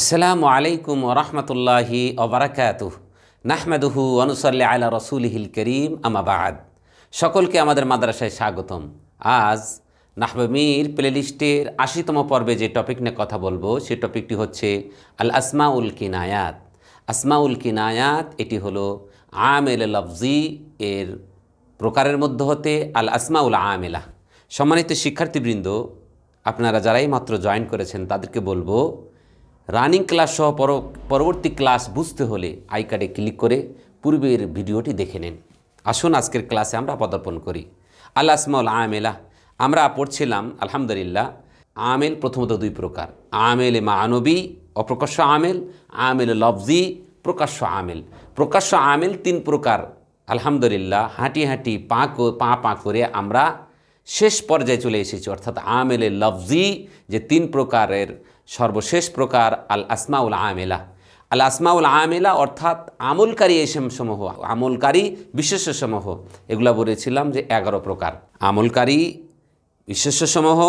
আসসালামু আলাইকুম রহমতুল্লাহি অবরাকাতু নাহমেদহু অনুসল্লা আলা রসুলহিল করিম আমাবাদ সকলকে আমাদের মাদ্রাসায় স্বাগতম আজ প্লে লিস্টের আশিতম পর্বে যে টপিক নিয়ে কথা বলবো সে টপিকটি হচ্ছে আল আসমাউল কিনায়াত আসমাউল কিনায়াত এটি হলো আমেল লফজি এর প্রকারের মধ্যে হতে আল আসমাউল আমেলা সম্মানিত শিক্ষার্থীবৃন্দ আপনারা যারাই মাত্র জয়েন করেছেন তাদেরকে বলবো রানিং ক্লাস সহ পরবর্তী ক্লাস বুঝতে হলে আই কার্ডে ক্লিক করে পূর্বের ভিডিওটি দেখে নিন আসুন আজকের ক্লাসে আমরা পদার্পণ করি আল্লাহ আসমাউল আমেলা আমরা পড়ছিলাম আলহামদুলিল্লাহ আমেল প্রথমত দুই প্রকার আমেল মানবী অপ্রকাশ্য আমেল আমেল লফজি প্রকাশ্য আমেল প্রকাশ্য আমেল তিন প্রকার আলহামদুলিল্লাহ হাঁটি হাঁটি পা পা পা করে আমরা শেষ পর্যায়ে চলে এসেছি অর্থাৎ আমেলে লফজি যে তিন প্রকারের সর্বশেষ প্রকার আল আসমাউল আমেলা আল আসমাউল আমেলা অর্থাৎ আমলকারী এই সমূহ আমলকারী সমূহ এগুলো বলেছিলাম যে এগারো প্রকার আমলকারী সমূহ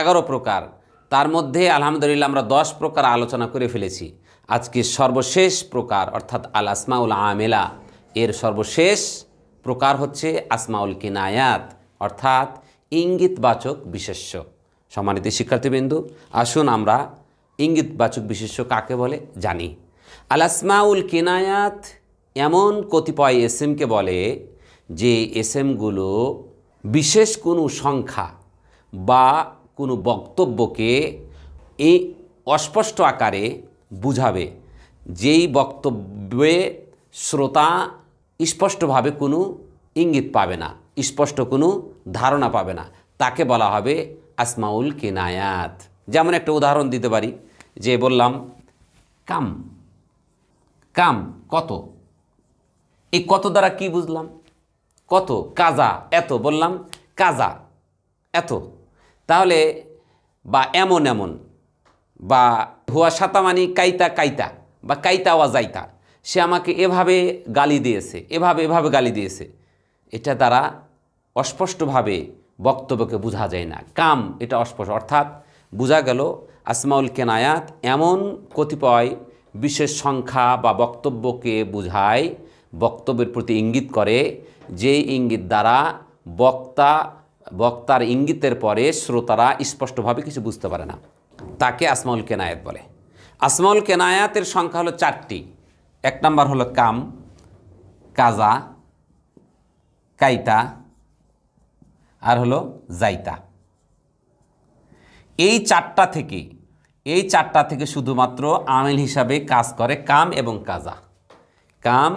এগারো প্রকার তার মধ্যে আলহামদুলিল্লাহ আমরা দশ প্রকার আলোচনা করে ফেলেছি আজকে সর্বশেষ প্রকার অর্থাৎ আল আসমাউল আমেলা এর সর্বশেষ প্রকার হচ্ছে আসমাউল কিনায়াত অর্থাৎ ইঙ্গিতবাচক বিশেষ্য সম্মানিত শিক্ষার্থীবৃন্দু আসুন আমরা ইঙ্গিতবাচক বিশেষ্য কাকে বলে জানি আলাসমাউল কেনায়াত এমন কতিপয় এসএমকে বলে যে এসএমগুলো বিশেষ কোনো সংখ্যা বা কোনো বক্তব্যকে এই অস্পষ্ট আকারে বুঝাবে যেই বক্তব্যে শ্রোতা স্পষ্টভাবে কোনো ইঙ্গিত পাবে না স্পষ্ট কোনো ধারণা পাবে না তাকে বলা হবে আসমাউল কেনায়াত যেমন একটা উদাহরণ দিতে পারি যে বললাম কাম কাম কত এই কত দ্বারা কি বুঝলাম কত কাজা এত বললাম কাজা এত তাহলে বা এমন এমন বা হুয়া সাতামানি কাইতা কাইতা বা কাইতা ওয়া যাইতা সে আমাকে এভাবে গালি দিয়েছে এভাবে এভাবে গালি দিয়েছে এটা তারা অস্পষ্টভাবে বক্তব্যকে বোঝা যায় না কাম এটা অস্পষ্ট অর্থাৎ বোঝা গেল আসমাউল কেনায়াত এমন কতিপয় বিশেষ সংখ্যা বা বক্তব্যকে বোঝায় বক্তব্যের প্রতি ইঙ্গিত করে যে ইঙ্গিত দ্বারা বক্তা বক্তার ইঙ্গিতের পরে শ্রোতারা স্পষ্টভাবে কিছু বুঝতে পারে না তাকে আসমাউল কেনায়াত বলে আসমাউল কেনায়াতের সংখ্যা হলো চারটি এক নম্বর হলো কাম কাজা কাইতা আর হলো জাইতা এই চারটা থেকে এই চারটা থেকে শুধুমাত্র আমেল হিসাবে কাজ করে কাম এবং কাজা কাম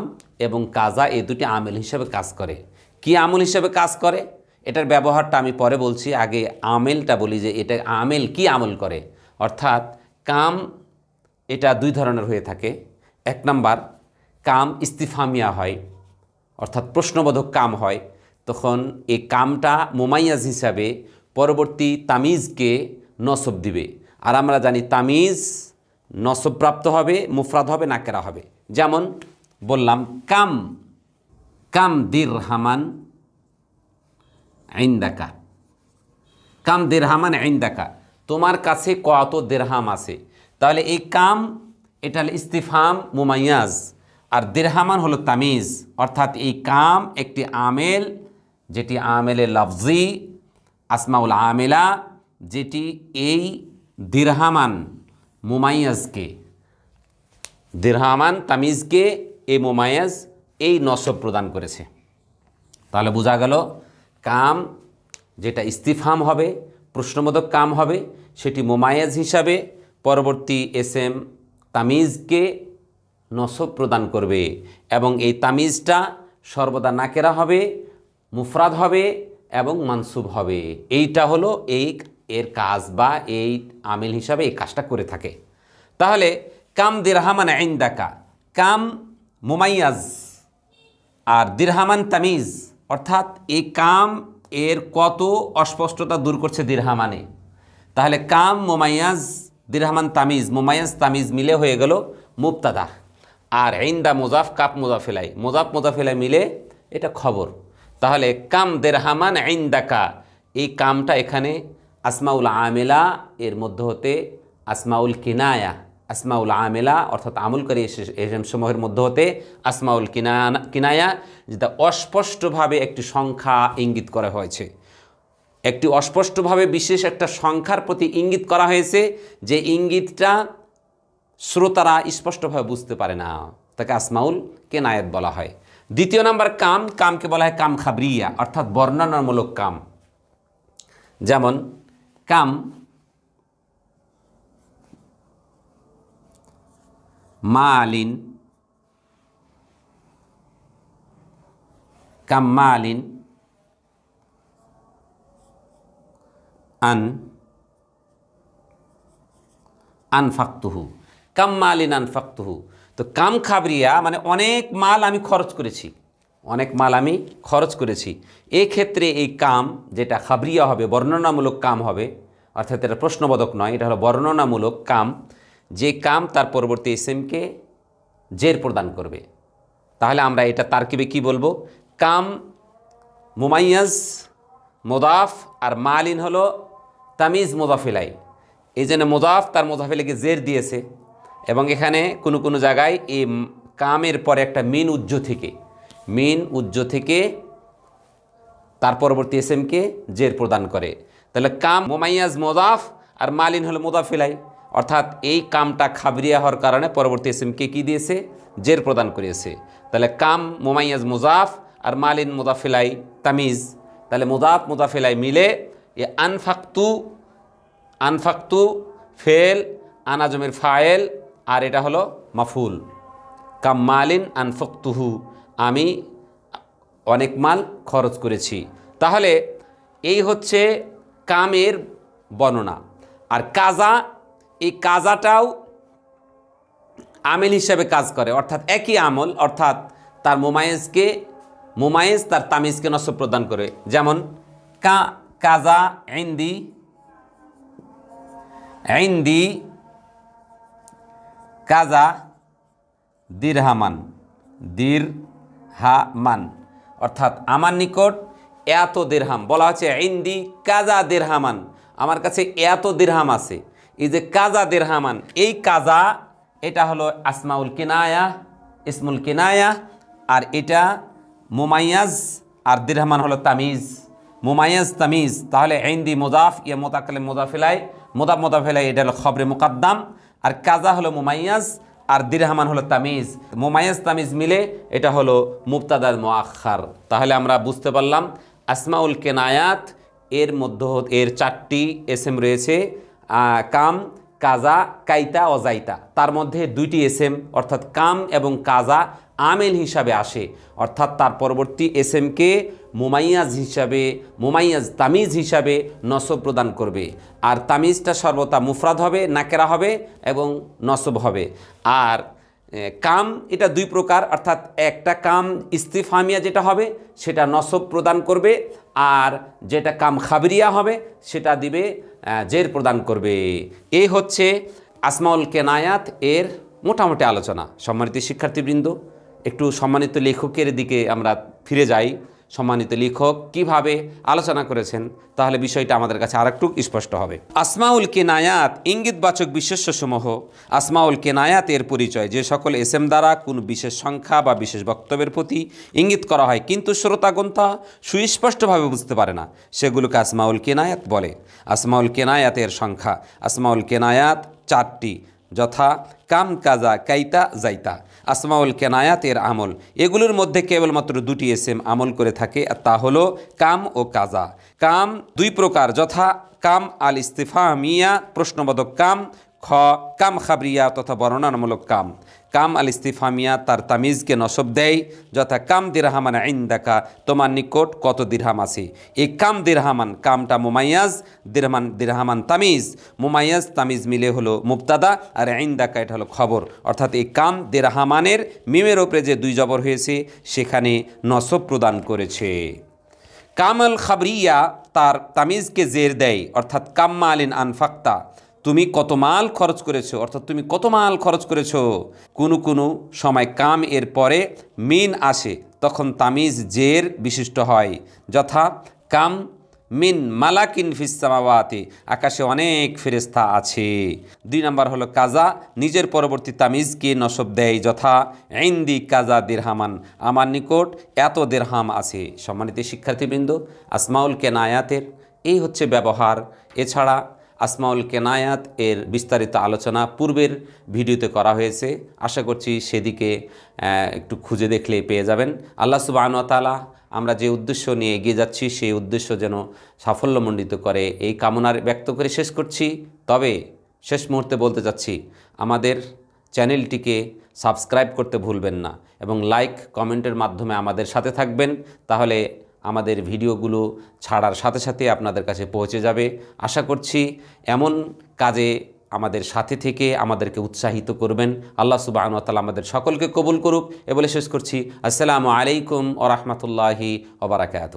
এবং কাজা এই দুটি আমেল হিসাবে কাজ করে কি আমল হিসাবে কাজ করে এটার ব্যবহারটা আমি পরে বলছি আগে আমেলটা বলি যে এটা আমেল কি আমল করে অর্থাৎ কাম এটা দুই ধরনের হয়ে থাকে এক নাম্বার কাম ইস্তিফামিয়া হয় অর্থাৎ প্রশ্নবোধক কাম হয় তখন এ কামটা মোমাইয়াজ হিসাবে পরবর্তী তামিজকে নসব দিবে আর আমরা জানি তামিজ নসবপ্রাপ্ত হবে মুফরাদ হবে কেরা হবে যেমন বললাম কাম কাম দির হামান আইন্দাকা কাম দেরহামান আইন্দাকা তোমার কাছে কত দেরহাম আছে তাহলে এই কাম এটা হলো ইস্তিফাম মুমাইয়াজ আর দেরহামান হলো তামিজ অর্থাৎ এই কাম একটি আমেল যেটি আমেলে লফজি আসমাউল আমেলা যেটি এই দিরহামান মুমাইয়াজকে দিরহামান তামিজকে এই মোমায়াজ এই নসব প্রদান করেছে তাহলে বোঝা গেল কাম যেটা ইস্তিফাম হবে প্রশ্নবোধক কাম হবে সেটি মোমায়াজ হিসাবে পরবর্তী এস এম তামিজকে নসব প্রদান করবে এবং এই তামিজটা সর্বদা নাকেরা হবে মুফরাদ হবে এবং মানসুব হবে এইটা হলো এই এর কাজ বা এই আমিল হিসাবে এই কাজটা করে থাকে তাহলে কাম দিরহামান আইন্দাকা কাম মুমাইয়াজ আর দিরহামান তামিজ অর্থাৎ এই কাম এর কত অস্পষ্টতা দূর করছে দিরহামানে তাহলে কাম মোমাইয়াজ দিরহামান তামিজ মোমাইয়াজ তামিজ মিলে হয়ে গেল মুফতাদা আর দা মোজাফ কাপ মোজাফেলাই মোজাফ মোজাফেলাই মিলে এটা খবর তাহলে কাম দেরহামান আইন্দাকা এই কামটা এখানে আসমাউল আমেলা এর মধ্য হতে আসমাউল কিনায়া আসমাউল আমেলা অর্থাৎ আমলকারী সমূহের মধ্য হতে আসমাউল কিনায়া যেটা অস্পষ্টভাবে একটি সংখ্যা ইঙ্গিত করা হয়েছে একটি অস্পষ্টভাবে বিশেষ একটা সংখ্যার প্রতি ইঙ্গিত করা হয়েছে যে ইঙ্গিতটা শ্রোতারা স্পষ্টভাবে বুঝতে পারে না তাকে আসমাউল কেনায়াত বলা হয় দ্বিতীয় নাম্বার কাম কামকে বলা হয় কাম খাবরিয়া অর্থাৎ বর্ণনামূলক কাম যেমন কাম মালিন মালিন আন আনফাক্তুহু মালিন আনফাক্তুহু তো কাম খাবরিয়া মানে অনেক মাল আমি খরচ করেছি অনেক মাল আমি খরচ করেছি ক্ষেত্রে এই কাম যেটা খাবরিয়া হবে বর্ণনামূলক কাম হবে অর্থাৎ এটা প্রশ্নবোধক নয় এটা হলো বর্ণনামূলক কাম যে কাম তার পরবর্তী এসএমকে জের প্রদান করবে তাহলে আমরা এটা তারকিবে কি বলবো কাম মুমাইয়াজ মোদাফ আর মালিন হলো তামিজ মোদাফিলাই এই জন্য মোদাফ তার মোদাফিলাকে জের দিয়েছে এবং এখানে কোনো কোনো জায়গায় এই কামের পরে একটা মিন উজ্জ থেকে মিন উজ্জ থেকে তার পরবর্তী এসএমকে জের প্রদান করে তাহলে কাম মোমাইয়াজ মোদাফ আর মালিন হলো মোদাফিলাই অর্থাৎ এই কামটা খাবরিয়া হওয়ার কারণে পরবর্তী এসএমকে কী দিয়েছে জের প্রদান করিয়েছে তাহলে কাম মোমাইয়াজ মোজাফ আর মালিন মোদাফিলাই তামিজ তাহলে মোদাফ মোদাফিলাই মিলে এ আনফাক্তু আনফাক্তু ফেল আনাজমের ফায়েল আর এটা হলো মাফুল কাম্মালিন আনফক্তুহু আমি অনেক মাল খরচ করেছি তাহলে এই হচ্ছে কামের বর্ণনা আর কাজা এই কাজাটাও আমেল হিসাবে কাজ করে অর্থাৎ একই আমল অর্থাৎ তার মোমায়েজকে মোমায়েজ তার তামিজকে নষ্ট প্রদান করে যেমন কা কাজা এন্দি এন্দি কাজা দীরহামান দীর হামান অর্থাৎ আমার নিকট এত দেরহাম বলা হচ্ছে ইন্দি কাজা দেরহামান আমার কাছে এত দেরহাম আছে এই যে কাজা দেরহামান এই কাজা এটা হলো আসমাউল কেনায়া ইসমুল কেনায়া আর এটা মোমাইয়াজ আর দিরহামান হলো তামিজ মোমাইয়াজ তামিজ তাহলে ইন্দি মোজাফ ইয়া মোতাকালে মোজাফিলায় মোদাফ মোদাফিলায় এটা হলো খবরে মুকাদ্দাম আর কাজা হলো মোমাইয়াজ আর দিরহামান হলো তামিজ মোমাইয়াজ তামিজ মিলে এটা হলো মুক্তাদার মোয়াক্ষার তাহলে আমরা বুঝতে পারলাম আসমাউল কেনায়াত এর মধ্য এর চারটি এস এম রয়েছে কাম কাজা কাইতা অজাইতা তার মধ্যে দুইটি এস এম অর্থাৎ কাম এবং কাজা আমেল হিসাবে আসে অর্থাৎ তার পরবর্তী এস এমকে মোমাইয়াজ হিসাবে মোমাইয়াজ তামিজ হিসাবে নসব প্রদান করবে আর তামিজটা সর্বদা মুফরাদ হবে নাকেরা হবে এবং নসব হবে আর কাম এটা দুই প্রকার অর্থাৎ একটা কাম ইস্তিফামিয়া যেটা হবে সেটা নসব প্রদান করবে আর যেটা কাম খাবরিয়া হবে সেটা দিবে জের প্রদান করবে এ হচ্ছে আসমাউল কেনায়াত এর মোটামুটি আলোচনা সম্মানিত শিক্ষার্থীবৃন্দ একটু সম্মানিত লেখকের দিকে আমরা ফিরে যাই সম্মানিত লেখক কিভাবে আলোচনা করেছেন তাহলে বিষয়টা আমাদের কাছে আরেকটু স্পষ্ট হবে আসমাউল কেনায়াত ইঙ্গিতবাচক সমূহ আসমাউল কেনায়াত এর পরিচয় যে সকল এসএম দ্বারা কোন বিশেষ সংখ্যা বা বিশেষ বক্তব্যের প্রতি ইঙ্গিত করা হয় কিন্তু শ্রোতাগণ সুস্পষ্টভাবে বুঝতে পারে না সেগুলোকে আসমাউল কেনায়াত বলে আসমাউল কেনায়াতের সংখ্যা আসমাউল কেনায়াত চারটি যথা কাম কাজা কাইতা যাইতা আসমাউল কেনায়াতের আমল এগুলোর মধ্যে কেবলমাত্র দুটি এসএম আমল করে থাকে আর তা হলো কাম ও কাজা কাম দুই প্রকার যথা কাম আল ইস্তিফা মিয়া প্রশ্নবোধক কাম খ কাম খাবরিয়া তথা বর্ণনামূলক কাম কাম আল ইস্তিফামিয়া তার তামিজকে নসব দেয় যথা কাম দিরহামান আইন দেখা তোমার নিকট কত দিরহাম আছে এই কাম দিরহামান কামটা মুমাইয়াজ দিরহমান দিরহামান তামিজ মুমাইয়াজ তামিজ মিলে হলো মুক্তাদা আর আইন দেখা এটা হলো খবর অর্থাৎ এই কাম দিরহামানের মিমের ওপরে যে দুই জবর হয়েছে সেখানে নসব প্রদান করেছে কামাল খাবরিয়া তার তামিজকে জের দেয় অর্থাৎ কাম্মা আলিন আনফাক্তা তুমি কত মাল খরচ করেছো অর্থাৎ তুমি কত মাল খরচ করেছো কোনো কোনো সময় কাম এর পরে মিন আসে তখন তামিজ জের বিশিষ্ট হয় যথা কাম মিন মালাকিন ফিসামাওয়াতে আকাশে অনেক ফেরেস্তা আছে দুই নম্বর হলো কাজা নিজের পরবর্তী তামিজকে নসব দেয় যথা ইন্দি কাজা দেরহামান আমার নিকট এত দেরহাম আছে সম্মানিত শিক্ষার্থীবৃন্দ আসমাউল কেনায়াতের এই হচ্ছে ব্যবহার এছাড়া আসমাউল কেনায়াত এর বিস্তারিত আলোচনা পূর্বের ভিডিওতে করা হয়েছে আশা করছি সেদিকে একটু খুঁজে দেখলে পেয়ে যাবেন আল্লাহ সুবাহনতালা আমরা যে উদ্দেশ্য নিয়ে এগিয়ে যাচ্ছি সেই উদ্দেশ্য যেন সাফল্যমণ্ডিত করে এই কামনার ব্যক্ত করে শেষ করছি তবে শেষ মুহূর্তে বলতে চাচ্ছি আমাদের চ্যানেলটিকে সাবস্ক্রাইব করতে ভুলবেন না এবং লাইক কমেন্টের মাধ্যমে আমাদের সাথে থাকবেন তাহলে আমাদের ভিডিওগুলো ছাড়ার সাথে সাথে আপনাদের কাছে পৌঁছে যাবে আশা করছি এমন কাজে আমাদের সাথে থেকে আমাদেরকে উৎসাহিত করবেন আল্লাহ তালা আমাদের সকলকে কবুল করুক এ বলে শেষ করছি আসসালামু আলাইকুম ও রহমতুল্লাহি ওবরাকাত